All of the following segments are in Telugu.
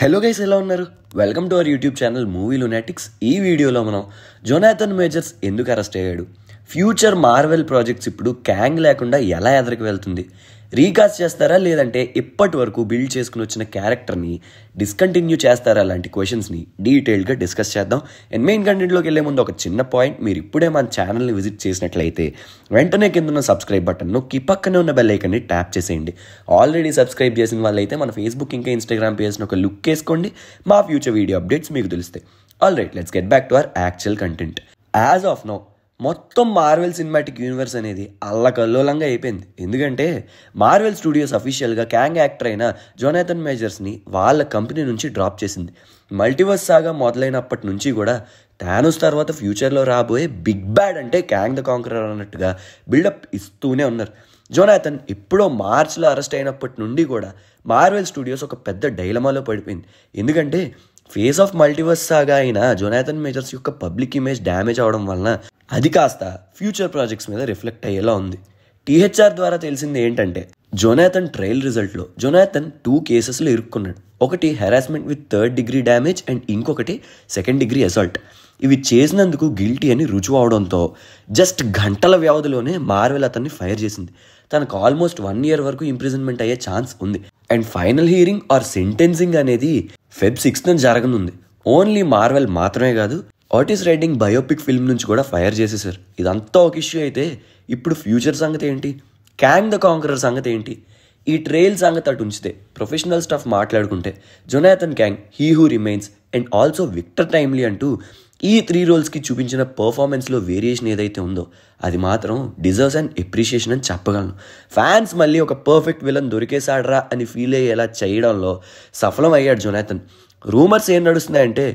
హలో గైస్ ఎలా ఉన్నారు welcome to our YouTube channel movie lunatics ఈ వీడియోలో మనం జోనాథన్ మేజర్స్ ఎందుకు అరెస్ట్ అయ్యాడు ఫ్యూచర్ మార్వెల్ ప్రాజెక్ట్స్ ఇప్పుడు క్యాంగ్ లేకుండా ఎలా ఎదరికి వెళ్తుంది రీకాస్ట్ చేస్తారా లేదంటే ఇప్పటి వరకు బిల్డ్ చేసుకుని వచ్చిన క్యారెక్టర్ని డిస్కంటిన్యూ చేస్తారా లాంటి క్వశ్చన్స్ని డీటెయిల్డ్గా డిస్కస్ చేద్దాం ఎన్ మెయిన్ కంటెంట్లోకి వెళ్ళే ముందు ఒక చిన్న పాయింట్ మీరు ఇప్పుడే మన ఛానల్ని విజిట్ చేసినట్లయితే వెంటనే కింద ఉన్న సబ్స్క్రైబ్ బటన్ను కి పక్కనే ఉన్న బెల్ ఐకన్ని ట్యాప్ చేసేయండి ఆల్రెడీ సబ్స్క్రైబ్ చేసిన వాళ్ళైతే మన ఫేస్బుక్ ఇంకా ఇన్స్టాగ్రామ్ పేజ్ని ఒక లుక్ వేసుకోండి మా ఫ్యూచర్ వీడియో అప్డేట్స్ మీకు తెలుస్తాయి all right let's get back to our actual content as of now మొత్తం మార్వెల్ సినిమాటిక్ యూనివర్స్ అనేది అల్లకల్లోలంగా అయిపోయింది ఎందుకంటే మార్వెల్ స్టూడియోస్ అఫీషియల్గా క్యాంగ్ యాక్టర్ అయిన జోనాథన్ మేజర్స్ని వాళ్ళ కంపెనీ నుంచి డ్రాప్ చేసింది మల్టీవర్స్ సాగా మొదలైనప్పటి నుంచి కూడా థానోస్ తర్వాత ఫ్యూచర్లో రాబోయే బిగ్ బ్యాడ్ అంటే క్యాంగ్ ద కాంక్రర్ అన్నట్టుగా బిల్డప్ ఇస్తూనే ఉన్నారు జోనాథన్ ఎప్పుడో మార్చ్లో అరెస్ట్ అయినప్పటి నుండి కూడా మార్వెల్ స్టూడియోస్ ఒక పెద్ద డైలమాలో పడిపోయింది ఎందుకంటే ఫేస్ ఆఫ్ మల్టీవర్స్ సాగా అయిన జొనాథన్ మేజర్స్ యొక్క పబ్లిక్ ఇమేజ్ డ్యామేజ్ అవడం వలన అది కాస్త ఫ్యూచర్ ప్రాజెక్ట్స్ మీద రిఫ్లెక్ట్ అయ్యేలా ఉంది టీహెచ్ఆర్ ద్వారా తెలిసింది ఏంటంటే జొనాథన్ ట్రయల్ రిజల్ట్లో జొనాథన్ టూ కేసెస్లో ఇరుక్కున్నాడు ఒకటి harassment with third degree damage and ఇంకొకటి సెకండ్ డిగ్రీ అసాల్ట్ ఇవి చేసినందుకు గిల్టీ అని రుజువు అవడంతో జస్ట్ గంటల వ్యవధిలోనే మార్వెల్ అతన్ని ఫైర్ చేసింది తనకు ఆల్మోస్ట్ వన్ ఇయర్ వరకు ఇంప్రిజన్మెంట్ అయ్యే ఛాన్స్ ఉంది and final hearing or sentencing అనేది ఫెబ్ సిక్స్త్ జరగనుంది ఓన్లీ మార్వెల్ మాత్రమే కాదు ఆర్టిస్ట్ రైడింగ్ బయోపిక్ ఫిల్మ్ నుంచి కూడా ఫైర్ చేసేసారు ఇదంతా ఒక ఇష్యూ అయితే ఇప్పుడు ఫ్యూచర్ సంగతి ఏంటి క్యాంగ్ ద కాంకరర్ సంగతి ఏంటి ఈ ట్రైల్ సంగతి అటు ఉంచితే ప్రొఫెషనల్ స్టాఫ్ మాట్లాడుకుంటే Jonathan Kang he who remains and also Victor Timely అంటూ ఈ త్రీ రోల్స్కి చూపించిన పర్ఫార్మెన్స్లో వేరియేషన్ ఏదైతే ఉందో అది మాత్రం డిజర్వ్స్ అండ్ ఎప్రిషియేషన్ అని చెప్పగలను ఫ్యాన్స్ మళ్ళీ ఒక పర్ఫెక్ట్ విలన్ దొరికేశాడరా అని ఫీల్ అయ్యేలా చేయడంలో సఫలం అయ్యాడు జొనాథన్ రూమర్స్ ఏం నడుస్తున్నాయంటే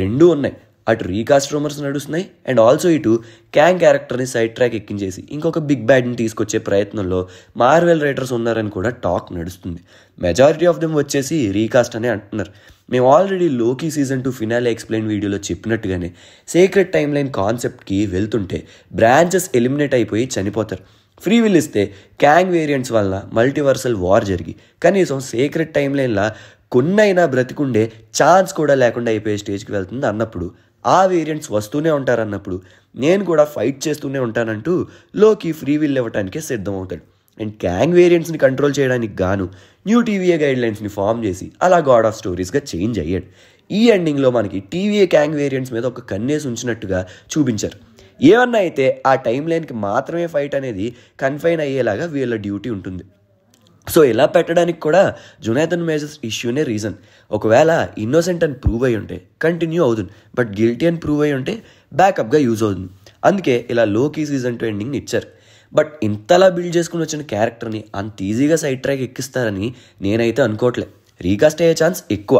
రెండూ ఉన్నాయి అటు రీకాస్ట్ రూమర్స్ నడుస్తున్నాయి అండ్ ఆల్సో ఇటు క్యాంగ్ క్యారెక్టర్ని సైడ్ ట్రాక్ ఎక్కించేసి ఇంకొక బిగ్ బ్యాడ్ని తీసుకొచ్చే ప్రయత్నంలో మార్వెల్ రైటర్స్ ఉన్నారని కూడా టాక్ నడుస్తుంది మెజారిటీ ఆఫ్ దెమ్ వచ్చేసి రీకాస్ట్ అనే అంటున్నారు మేము already Loki season two finale explain వీడియోలో చెప్పినట్టుగానే సీక్రెట్ టైం లైన్ కాన్సెప్ట్కి వెళ్తుంటే బ్రాంచెస్ ఎలిమినేట్ అయిపోయి చనిపోతారు ఫ్రీ విల్ ఇస్తే క్యాంగ్ వేరియంట్స్ వల్ల మల్టీవర్సల్ వార్ జరిగి కనీసం సీక్రెట్ టైం లైన్లా కొన్నైనా బ్రతికుండే ఛాన్స్ కూడా లేకుండా అయిపోయే స్టేజ్కి వెళ్తుంది అన్నప్పుడు ఆ వేరియంట్స్ వస్తూనే ఉంటారన్నప్పుడు నేను కూడా ఫైట్ చేస్తూనే ఉంటానంటూ లోకి ఫ్రీ విల్ ఇవ్వటానికే సిద్ధమవుతాడు అండ్ క్యాంగ్ వేరియంట్స్ని కంట్రోల్ చేయడానికి గాను న్యూ టీవీఏ గైడ్లైన్స్ని ఫామ్ చేసి అలా గాడ్ ఆఫ్ స్టోరీస్గా చేంజ్ అయ్యాడు ఈ ఎండింగ్లో మనకి టీవీఏ క్యాంగ్ వేరియంట్స్ మీద ఒక కన్నేసి ఉంచినట్టుగా చూపించారు ఏమన్నా అయితే ఆ టైం లైన్కి మాత్రమే ఫైట్ అనేది కన్ఫైన్ అయ్యేలాగా వీళ్ళ డ్యూటీ ఉంటుంది సో ఇలా పెట్టడానికి కూడా జునైతన్ మేజర్స్ ఇష్యూనే రీజన్ ఒకవేళ ఇన్నోసెంట్ అని ప్రూవ్ అయి ఉంటే కంటిన్యూ అవుతుంది బట్ గిల్టీ అని ప్రూవ్ అయి ఉంటే బ్యాకప్గా యూజ్ అవుతుంది అందుకే ఇలా లోకీ సీజన్ టూ ఎండింగ్ని ఇచ్చారు బట్ ఇంతలా బిల్డ్ చేసుకుని వచ్చిన క్యారెక్టర్ని అంత ఈజీగా సైడ్ ట్రాక్ ఎక్కిస్తారని నేనైతే అనుకోవట్లే రీకాస్ట్ అయ్యే ఛాన్స్ ఎక్కువ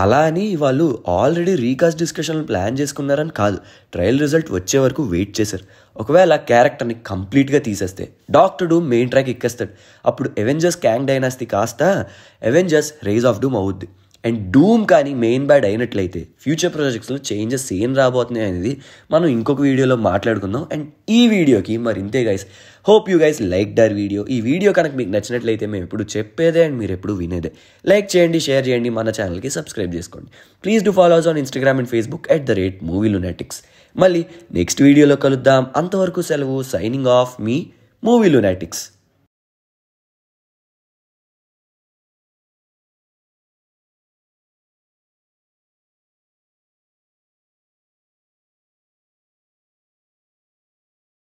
అలా అని వాళ్ళు ఆల్రెడీ రీకాస్ట్ డిస్కషన్లు ప్లాన్ చేసుకున్నారని కాదు ట్రయల్ రిజల్ట్ వచ్చే వరకు వెయిట్ చేశారు ఒకవేళ క్యారెక్టర్ని కంప్లీట్గా తీసేస్తే డాక్టర్ డూమ్ మెయిన్ ట్రాక్ ఎక్కేస్తాడు అప్పుడు ఎవెంజర్స్ క్యాంగ్ డైనాస్తి కాస్త ఎవెంజర్స్ రేజ్ ఆఫ్ డూమ్ అవుద్ది అండ్ డూమ్ కానీ మెయిన్ బ్యాడ్ అయినట్లయితే ఫ్యూచర్ ప్రాజెక్ట్స్లో చేంజెస్ ఏం రాబోతున్నాయి అనేది మనం ఇంకొక వీడియోలో మాట్లాడుకుందాం అండ్ ఈ వీడియోకి మరి ఇంతే guys hope you guys like the video ఈ వీడియో కనుక మీకు నచ్చినట్లయితే మేము ఎప్పుడు చెప్పేదే అండ్ మీరు ఎప్పుడు వినేదే లైక్ చేయండి షేర్ చేయండి మన ఛానల్కి సబ్స్క్రైబ్ చేసుకోండి please do follow us on Instagram and Facebook at the rate movie lunatics మళ్ళీ నెక్స్ట్ వీడియోలో కలుద్దాం అంతవరకు సెలవు సైనింగ్ ఆఫ్ మీ మూవీ లునాటిక్స్